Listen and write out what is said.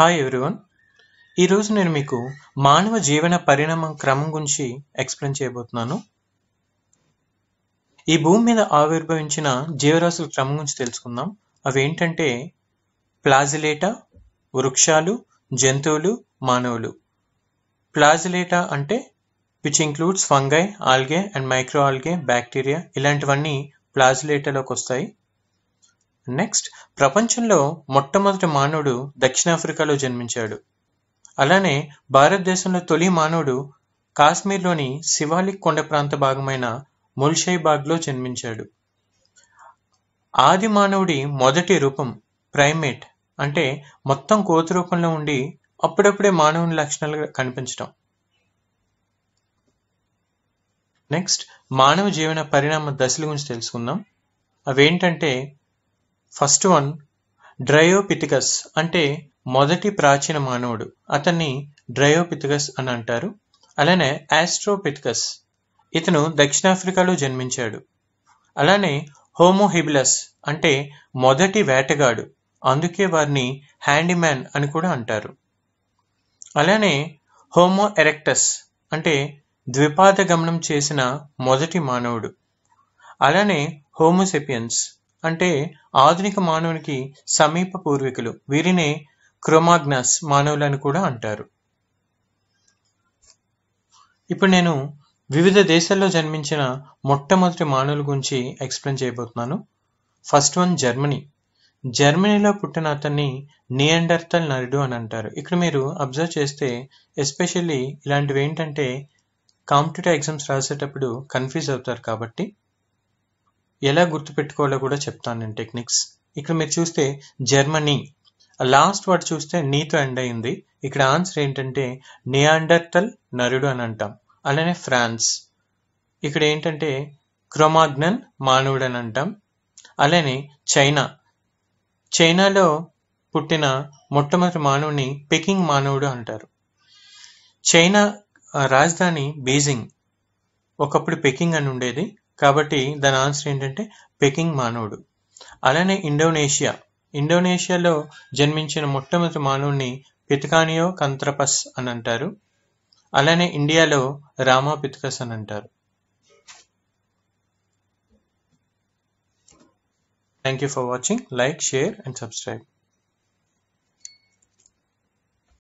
hi everyone ఈరోజు నేను మీకు మానవ జీవన పరిణామం క్రమం గురించి ఎక్స్ప్లెయిన్ చేయబోతున్నాను ఈ భూమి మీద ఆవిర్భవించిన జీవరాశుల క్రమం గురించి తెలుసుకుందాం అవి ఏంటంటే ప్లాజిలేటా వృక్షాలు జంతువులు మానవులు ప్లాజిలేటా అంటే which includes fungi algae and micro algae bacteria ఇలాంటివన్నీ ప్లాజిలేటాలోకి వస్తాయి నెక్స్ట్ ప్రపంచంలో మొట్టమొదటి మానవుడు దక్షిణాఫ్రికాలో జన్మించాడు అలానే భారతదేశంలో తొలి మానవుడు కాశ్మీర్లోని శివాలిక్ కొండ ప్రాంత భాగమైన ముల్షైబాగ్లో జన్మించాడు ఆది మానవుడి మొదటి రూపం ప్రైమేట్ అంటే మొత్తం కోత రూపంలో ఉండి అప్పుడప్పుడే మానవుని లక్షణాలుగా కనిపించడం నెక్స్ట్ మానవ జీవన పరిణామ దశల గురించి తెలుసుకుందాం అవేంటంటే ఫస్ట్ వన్ డ్రయోపిథికస్ అంటే మొదటి ప్రాచీన మానవుడు అతన్ని డ్రయోపిథికస్ అని అంటారు అలానే ఆస్ట్రోపిథికస్ ఇతను దక్షిణాఫ్రికాలో జన్మించాడు అలానే హోమోహిబిలస్ అంటే మొదటి వేటగాడు అందుకే వారిని హ్యాండీమ్యాన్ అని కూడా అంటారు అలానే హోమో ఎరెక్టస్ అంటే ద్విపాద గమనం చేసిన మొదటి మానవుడు అలానే హోమోసెపియన్స్ అంటే ఆధునిక మానవునికి సమీప పూర్వీకులు వీరినే క్రోమాగ్నస్ అని కూడా అంటారు ఇప్పుడు నేను వివిధ దేశాల్లో జన్మించిన మొట్టమొదటి మానవుల గురించి ఎక్స్ప్లెయిన్ చేయబోతున్నాను ఫస్ట్ వన్ జర్మనీ జర్మనీలో పుట్టిన అతన్ని నియండర్తల్ నరుడు అని అంటారు ఇక్కడ మీరు అబ్జర్వ్ చేస్తే ఎస్పెషల్లీ ఇలాంటివి ఏంటంటే కాంపిటేటివ్ ఎగ్జామ్స్ రాసేటప్పుడు కన్ఫ్యూజ్ అవుతారు కాబట్టి ఎలా గుర్తుపెట్టుకోవాలో కూడా చెప్తాను నేను టెక్నిక్స్ ఇక్కడ మీరు చూస్తే జర్మనీ లాస్ట్ వర్డ్ చూస్తే నీతో ఎండ్ అయింది ఇక్కడ ఆన్సర్ ఏంటంటే నియాండర్టల్ నరుడు అని అంటాం అలానే ఫ్రాన్స్ ఇక్కడ ఏంటంటే క్రోమాగ్నన్ మానవుడు అని అంటాం అలానే చైనా చైనాలో పుట్టిన మొట్టమొదటి మానవుని పెకింగ్ మానవుడు అంటారు చైనా రాజధాని బీజింగ్ ఒకప్పుడు పెకింగ్ అని ఉండేది కాబట్టి దాని ఆన్సర్ ఏంటంటే పెకింగ్ మానవుడు అలానే ఇండోనేషియా ఇండోనేషియాలో జన్మించిన మొట్టమొదటి మానవుడిని పితకానియో కంత్రపస్ అని అంటారు అలానే ఇండియాలో రామా పితకస్ అని అంటారు thank you for watching like share and subscribe